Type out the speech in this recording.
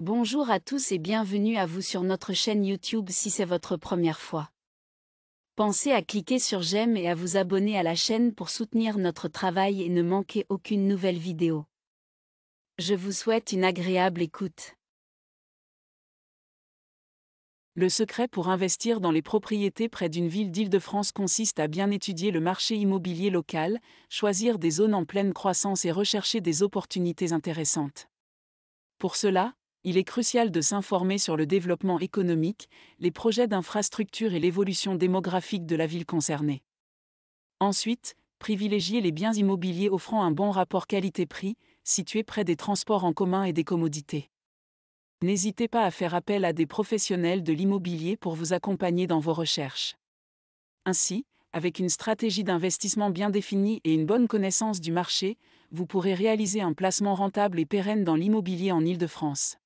Bonjour à tous et bienvenue à vous sur notre chaîne YouTube si c'est votre première fois. Pensez à cliquer sur j'aime et à vous abonner à la chaîne pour soutenir notre travail et ne manquer aucune nouvelle vidéo. Je vous souhaite une agréable écoute. Le secret pour investir dans les propriétés près d'une ville d'Île-de-France consiste à bien étudier le marché immobilier local, choisir des zones en pleine croissance et rechercher des opportunités intéressantes. Pour cela, il est crucial de s'informer sur le développement économique, les projets d'infrastructure et l'évolution démographique de la ville concernée. Ensuite, privilégiez les biens immobiliers offrant un bon rapport qualité-prix, situés près des transports en commun et des commodités. N'hésitez pas à faire appel à des professionnels de l'immobilier pour vous accompagner dans vos recherches. Ainsi, avec une stratégie d'investissement bien définie et une bonne connaissance du marché, vous pourrez réaliser un placement rentable et pérenne dans l'immobilier en Île-de-France.